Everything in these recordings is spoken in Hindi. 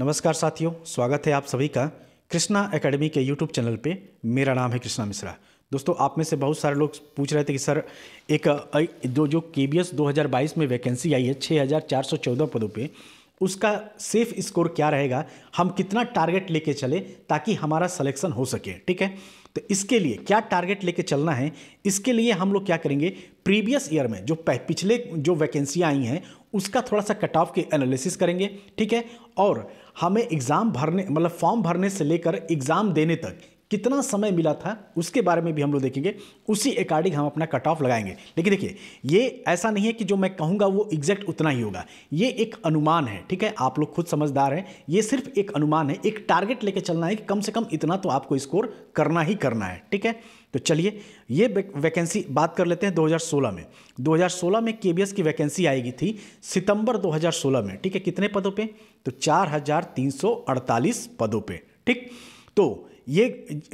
नमस्कार साथियों स्वागत है आप सभी का कृष्णा एकेडमी के यूट्यूब चैनल पे मेरा नाम है कृष्णा मिश्रा दोस्तों आप में से बहुत सारे लोग पूछ रहे थे कि सर एक जो जो के बी एस दो में वैकेंसी आई है 6414 पदों पे उसका सेफ स्कोर क्या रहेगा हम कितना टारगेट लेके चले ताकि हमारा सलेक्शन हो सके ठीक है तो इसके लिए क्या टारगेट लेके चलना है इसके लिए हम लोग क्या करेंगे प्रीवियस ईयर में जो पिछले जो वैकेंसियाँ आई हैं उसका थोड़ा सा कट ऑफ के एनालिसिस करेंगे ठीक है और हमें एग्ज़ाम भरने मतलब फॉर्म भरने से लेकर एग्ज़ाम देने तक कितना समय मिला था उसके बारे में भी हम लोग देखेंगे उसी अकॉर्डिंग हम अपना कट ऑफ लगाएंगे लेकिन देखिए ये ऐसा नहीं है कि जो मैं कहूँगा वो एग्जैक्ट उतना ही होगा ये एक अनुमान है ठीक है आप लोग खुद समझदार हैं ये सिर्फ एक अनुमान है एक टारगेट लेके चलना है कि कम से कम इतना तो आपको स्कोर करना ही करना है ठीक है तो चलिए ये वैकेंसी बात कर लेते हैं 2016 में 2016 में के की वैकेंसी आएगी थी सितंबर 2016 में ठीक है कितने पदों पे तो 4,348 पदों पे ठीक तो ये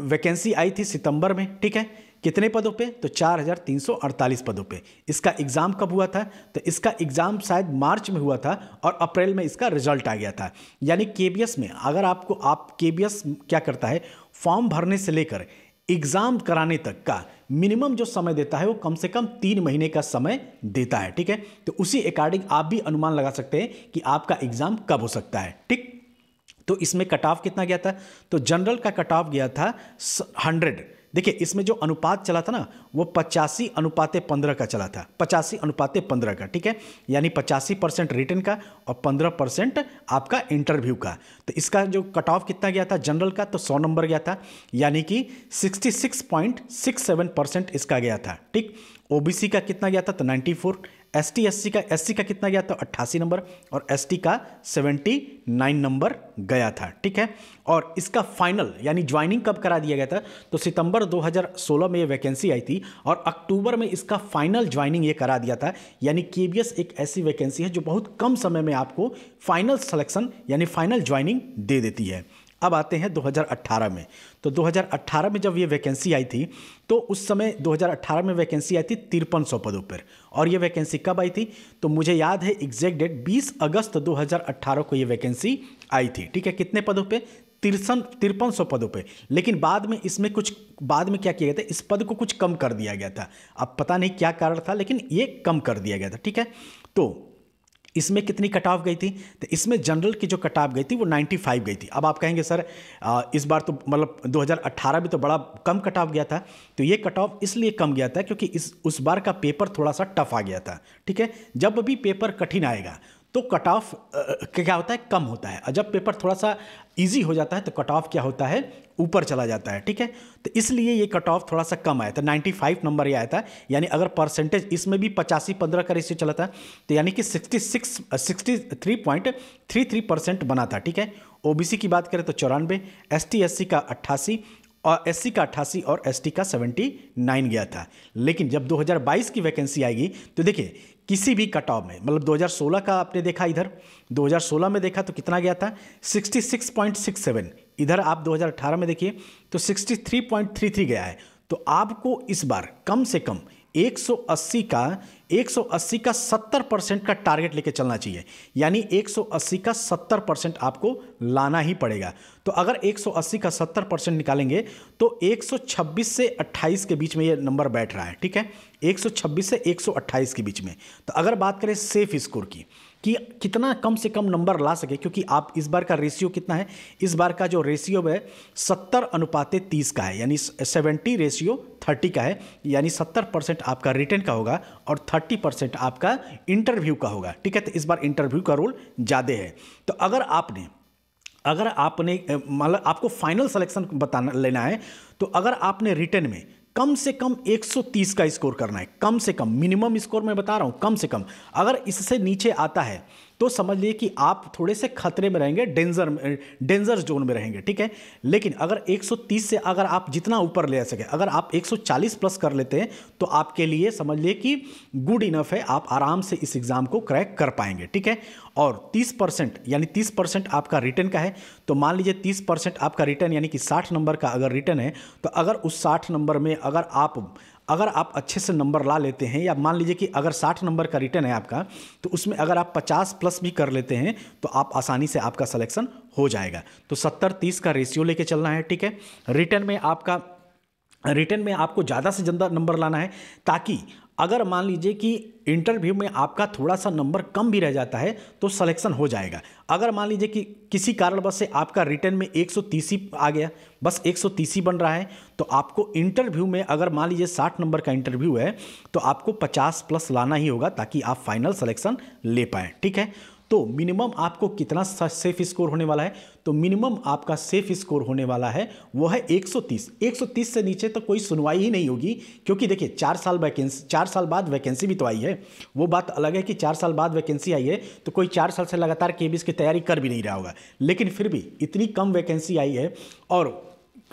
वैकेंसी आई थी सितंबर में ठीक है कितने पदों पे तो 4,348 पदों पे इसका एग्ज़ाम कब हुआ था तो इसका एग्ज़ाम शायद मार्च में हुआ था और अप्रैल में इसका रिजल्ट आ गया था यानी के में अगर आपको आप के क्या करता है फॉर्म भरने से लेकर एग्ज़ाम कराने तक का मिनिमम जो समय देता है वो कम से कम तीन महीने का समय देता है ठीक है तो उसी अकॉर्डिंग आप भी अनुमान लगा सकते हैं कि आपका एग्ज़ाम कब हो सकता है ठीक तो इसमें कट ऑफ कितना गया था तो जनरल का कट ऑफ गया था हंड्रेड देखिए इसमें जो अनुपात चला था ना वो पचासी अनुपात पंद्रह का चला था पचासी अनुपात पंद्रह का ठीक है यानी पचासी परसेंट रिटर्न का और पंद्रह परसेंट आपका इंटरव्यू का तो इसका जो कट ऑफ कितना गया था जनरल का तो सौ नंबर गया था यानी कि sixty six point six seven percent इसका गया था ठीक ओबीसी का कितना गया था तो ninety four S T S C का एस सी का कितना गया था अट्ठासी नंबर और एस टी का सेवेंटी नाइन नंबर गया था ठीक है और इसका फाइनल यानी ज्वाइनिंग कब करा दिया गया था तो सितंबर 2016 में ये वैकेंसी आई थी और अक्टूबर में इसका फाइनल ज्वाइनिंग ये करा दिया था यानी के एक ऐसी वैकेंसी है जो बहुत कम समय में आपको फाइनल सलेक्शन यानी फाइनल ज्वाइनिंग दे देती है अब आते हैं 2018 में तो 2018 में जब ये वैकेंसी आई थी तो उस समय 2018 में वैकेंसी आई थी तिरपन सौ पदों पर और ये वैकेंसी कब आई थी तो मुझे याद है एग्जैक्ट डेट 20 अगस्त 2018 को ये वैकेंसी आई थी ठीक है कितने पदों पे तिरसन तिरपन सौ पदों पे लेकिन बाद में इसमें कुछ बाद में क्या किया गया था इस पद को कुछ कम कर दिया गया था अब पता नहीं क्या कारण था लेकिन ये कम कर दिया गया था ठीक है तो इसमें कितनी कट ऑफ गई थी तो इसमें जनरल की जो कट ऑफ गई थी वो 95 गई थी अब आप कहेंगे सर इस बार तो मतलब 2018 भी तो बड़ा कम कट ऑफ गया था तो ये कट ऑफ इसलिए कम गया था क्योंकि इस उस बार का पेपर थोड़ा सा टफ आ गया था ठीक है जब भी पेपर कठिन आएगा तो कट ऑफ क्या होता है कम होता है जब पेपर थोड़ा सा ईजी हो जाता है तो कट ऑफ क्या होता है ऊपर चला जाता है ठीक है तो इसलिए ये कट ऑफ थोड़ा सा कम आया था 95 नंबर ये आया था यानी अगर परसेंटेज इसमें भी पचासी पंद्रह का रेशियो चला था तो यानी कि 66 63.33 परसेंट बना था ठीक है ओबीसी की बात करें तो चौरानवे एस टी का अट्ठासी और एस का अट्ठासी और एस का सेवेंटी गया था लेकिन जब दो की वैकेंसी आएगी तो देखिए किसी भी कट ऑफ में मतलब 2016 का आपने देखा इधर 2016 में देखा तो कितना गया था 66.67 इधर आप 2018 में देखिए तो 63.33 गया है तो आपको इस बार कम से कम 180 का 180 का 70 परसेंट का टारगेट लेके चलना चाहिए यानी 180 का 70 परसेंट आपको लाना ही पड़ेगा तो अगर 180 का 70 परसेंट निकालेंगे तो 126 से 28 के बीच में ये नंबर बैठ रहा है ठीक है 126 से 128 के बीच में तो अगर बात करें सेफ स्कोर की कि कितना कम से कम नंबर ला सके क्योंकि आप इस बार का रेशियो कितना है इस बार का जो रेशियो है सत्तर अनुपातें तीस का है यानी सेवेंटी रेशियो थर्टी का है यानी सत्तर परसेंट आपका रिटर्न का होगा और थर्टी परसेंट आपका इंटरव्यू का होगा ठीक है तो इस बार इंटरव्यू का रोल ज़्यादा है तो अगर आपने अगर आपने मतलब आपको फाइनल सलेक्शन बताना लेना है तो अगर आपने रिटर्न में कम से कम 130 का स्कोर करना है कम से कम मिनिमम स्कोर मैं बता रहा हूँ कम से कम अगर इससे नीचे आता है तो समझ लिए कि आप थोड़े से खतरे में रहेंगे डेंजर डेंजर जोन में रहेंगे ठीक है लेकिन अगर 130 से अगर आप जितना ऊपर ले सके अगर आप 140 प्लस कर लेते हैं तो आपके लिए समझ लिए कि गुड इनफ है आप आराम से इस एग्ज़ाम को क्रैक कर पाएंगे ठीक है और 30 परसेंट यानी 30 परसेंट आपका रिटर्न का है तो मान लीजिए 30 परसेंट आपका रिटर्न यानी कि 60 नंबर का अगर रिटर्न है तो अगर उस 60 नंबर में अगर आप अगर आप अच्छे से नंबर ला लेते हैं या मान लीजिए कि अगर साठ नंबर का रिटर्न है आपका तो उसमें अगर आप पचास प्लस भी कर लेते हैं तो आप आसानी से आपका सलेक्शन हो जाएगा तो सत्तर तीस का रेशियो लेके चलना है ठीक है रिटर्न में आपका रिटर्न में आपको ज़्यादा से ज़्यादा नंबर लाना है ताकि अगर मान लीजिए कि इंटरव्यू में आपका थोड़ा सा नंबर कम भी रह जाता है तो सिलेक्शन हो जाएगा अगर मान लीजिए कि किसी कारणवश से आपका रिटर्न में एक सौ आ गया बस एक सौ बन रहा है तो आपको इंटरव्यू में अगर मान लीजिए साठ नंबर का इंटरव्यू है तो आपको पचास प्लस लाना ही होगा ताकि आप फाइनल सलेक्शन ले पाएँ ठीक है तो मिनिमम आपको कितना सेफ स्कोर होने वाला है तो मिनिमम आपका सेफ स्कोर होने वाला है वो है 130 130 से नीचे तो कोई सुनवाई ही नहीं होगी क्योंकि देखिए चार साल वैकेंसी चार साल बाद वैकेंसी भी तो आई है वो बात अलग है कि चार साल बाद वैकेंसी आई है तो कोई चार साल से लगातार के की तैयारी कर भी नहीं रहा होगा लेकिन फिर भी इतनी कम वैकेंसी आई है और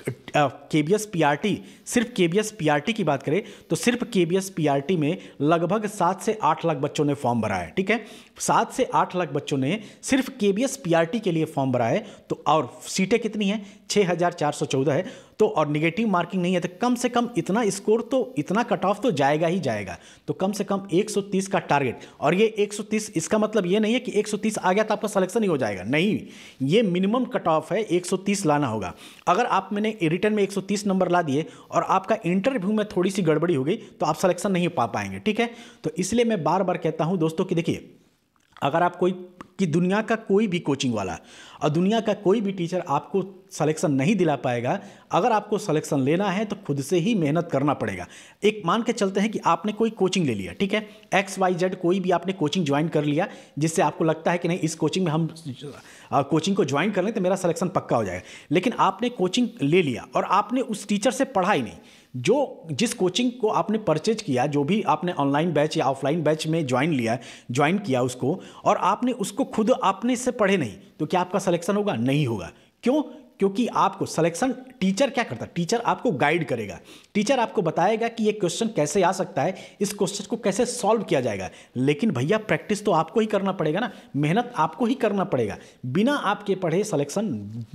K B S P R T सिर्फ K B S P R T की बात करें तो सिर्फ K B S P R T में लगभग सात से आठ लाख बच्चों ने फॉर्म भरा है ठीक है सात से आठ लाख बच्चों ने सिर्फ K B S P R T के लिए फॉर्म भरा है तो और सीटें कितनी हैं छः हज़ार चार सौ चौदह है तो और निगेटिव मार्किंग नहीं है तो कम से कम इतना स्कोर तो इतना कट ऑफ तो जाएगा ही जाएगा तो कम से कम 130 का टारगेट और ये 130 इसका मतलब ये नहीं है कि 130 आ गया तो आपका सलेक्शन ही हो जाएगा नहीं ये मिनिमम कट ऑफ है 130 लाना होगा अगर आप मैंने रिटर्न में 130 नंबर ला दिए और आपका इंटरव्यू में थोड़ी सी गड़बड़ी हो गई तो आप सलेक्शन नहीं पा पाएंगे ठीक है तो इसलिए मैं बार बार कहता हूँ दोस्तों कि देखिए अगर आप कोई कि दुनिया का कोई भी कोचिंग वाला और दुनिया का कोई भी टीचर आपको सलेक्शन नहीं दिला पाएगा अगर आपको सलेक्शन लेना है तो खुद से ही मेहनत करना पड़ेगा एक मान के चलते हैं कि आपने कोई कोचिंग ले लिया ठीक है एक्स वाई जेड कोई भी आपने कोचिंग ज्वाइन कर लिया जिससे आपको लगता है कि नहीं इस कोचिंग में हम कोचिंग को ज्वाइन कर लें तो मेरा सलेक्शन पक्का हो जाएगा लेकिन आपने कोचिंग ले लिया और आपने उस टीचर से पढ़ा ही नहीं जो जिस कोचिंग को आपने परचेज किया जो भी आपने ऑनलाइन बैच या ऑफलाइन बैच में ज्वाइन लिया ज्वाइन किया उसको और आपने उसको खुद आपने से पढ़े नहीं तो क्या आपका सलेक्शन होगा नहीं होगा क्यों क्योंकि आपको सलेक्शन टीचर क्या करता है टीचर आपको गाइड करेगा टीचर आपको बताएगा कि ये क्वेश्चन कैसे आ सकता है इस क्वेश्चन को कैसे सॉल्व किया जाएगा लेकिन भैया प्रैक्टिस तो आपको ही करना पड़ेगा ना मेहनत आपको ही करना पड़ेगा बिना आपके पढ़े सलेक्शन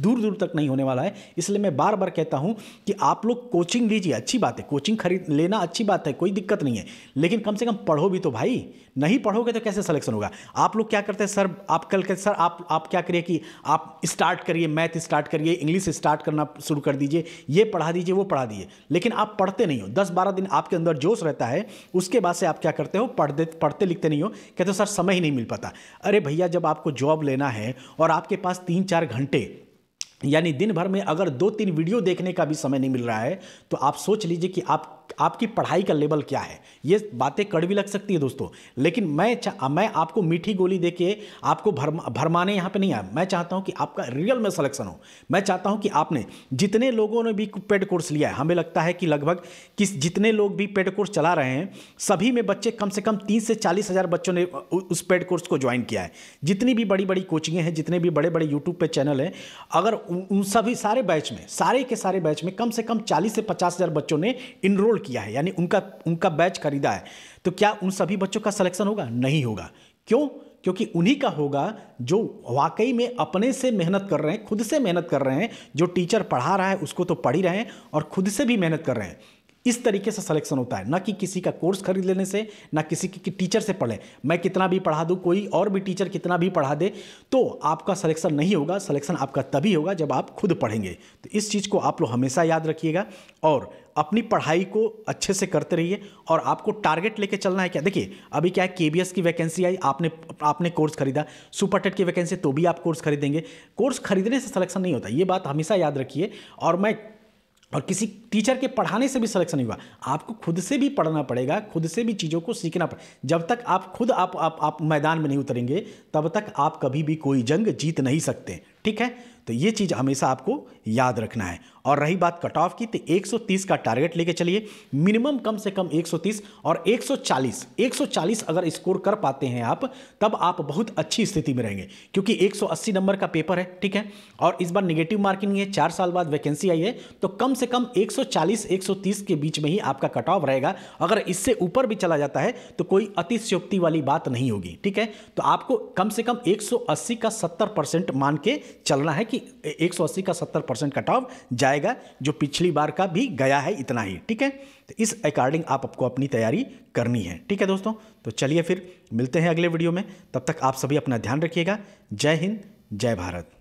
दूर दूर तक नहीं होने वाला है इसलिए मैं बार बार कहता हूँ कि आप लोग कोचिंग लीजिए अच्छी बात है कोचिंग खरीद लेना अच्छी बात है कोई दिक्कत नहीं है लेकिन कम से कम पढ़ो भी तो भाई नहीं पढ़ोगे तो कैसे सलेक्शन होगा आप लोग क्या करते हैं सर आप कल के सर आप आप क्या करिए कि आप स्टार्ट करिए मैथ स्टार्ट करिए इंग्लिश स्टार्ट करना शुरू कर कर दीजिए ये पढ़ा दीजिए वो पढ़ा दीजिए लेकिन आप पढ़ते नहीं हो दस बारह दिन आपके अंदर जोश रहता है उसके बाद से आप क्या करते हो पढ़ते पढ़ते लिखते नहीं हो कहते सर समय ही नहीं मिल पाता अरे भैया जब आपको जॉब लेना है और आपके पास तीन चार घंटे यानी दिन भर में अगर दो तीन वीडियो देखने का भी समय नहीं मिल रहा है तो आप सोच लीजिए कि आप आपकी पढ़ाई का लेवल क्या है ये बातें कड़वी लग सकती है दोस्तों लेकिन मैं मैं आपको मीठी गोली दे के आपको भरमा भरमाने यहाँ पे नहीं आया मैं चाहता हूँ कि आपका रियल में सलेक्शन हो मैं चाहता हूँ कि आपने जितने लोगों ने भी पेड कोर्स लिया है हमें लगता है कि लगभग किस जितने लोग भी पेड कोर्स चला रहे हैं सभी में बच्चे कम से कम तीस से चालीस हज़ार बच्चों ने उस पेड कोर्स को ज्वाइन किया है जितनी भी बड़ी बड़ी कोचिंगें हैं जितने भी बड़े बड़े यूट्यूब पर चैनल हैं अगर उन सभी सारे बैच में सारे के सारे बैच में कम से कम चालीस से पचास बच्चों ने इनरोल एनरोल किया है यानी उनका उनका बैच खरीदा है तो क्या उन सभी बच्चों का सलेक्शन होगा नहीं होगा क्यों क्योंकि उन्हीं का होगा जो वाकई में अपने से मेहनत कर रहे हैं खुद से मेहनत कर रहे हैं जो टीचर पढ़ा रहा है उसको तो पढ़ ही रहे हैं और खुद से भी मेहनत कर रहे हैं इस तरीके से सिलेक्शन होता है ना कि किसी का कोर्स खरीद लेने से ना किसी की कि टीचर से पढ़े मैं कितना भी पढ़ा दूँ कोई और भी टीचर कितना भी पढ़ा दे तो आपका सिलेक्शन नहीं होगा सिलेक्शन आपका तभी होगा जब आप खुद पढ़ेंगे तो इस चीज़ को आप लोग हमेशा याद रखिएगा और अपनी पढ़ाई को अच्छे से करते रहिए और आपको टारगेट लेके चलना है क्या देखिए अभी क्या है के की वैकेंसी आई आपने आपने कोर्स खरीदा सुपर टेट की वैकेंसी तो भी आप कोर्स खरीदेंगे कोर्स खरीदने से सिलेक्शन नहीं होता ये बात हमेशा याद रखिए और मैं और किसी टीचर के पढ़ाने से भी सिलेक्शन नहीं हुआ आपको खुद से भी पढ़ना पड़ेगा खुद से भी चीज़ों को सीखना पड़ेगा जब तक आप खुद आप, आप, आप मैदान में नहीं उतरेंगे तब तक आप कभी भी कोई जंग जीत नहीं सकते ठीक है तो ये चीज़ हमेशा आपको याद रखना है और रही बात कट ऑफ की तो 130 का टारगेट लेके चलिए मिनिमम कम से कम 130 और 140 140 अगर स्कोर कर पाते हैं आप तब आप बहुत अच्छी स्थिति में रहेंगे क्योंकि 180 नंबर का पेपर है ठीक है और इस बार निगेटिव मार्किंग है चार साल बाद वैकेंसी आई है तो कम से कम 140 130 के बीच में ही आपका कट ऑफ रहेगा अगर इससे ऊपर भी चला जाता है तो कोई अतिशयोक्ति वाली बात नहीं होगी ठीक है तो आपको कम से कम एक का सत्तर परसेंट मान के चलना है कि कि 180 का 70 परसेंट कट ऑफ जाएगा जो पिछली बार का भी गया है इतना ही ठीक है तो इस अकॉर्डिंग आप आपको अपनी तैयारी करनी है ठीक है दोस्तों तो चलिए फिर मिलते हैं अगले वीडियो में तब तक आप सभी अपना ध्यान रखिएगा जय हिंद जय भारत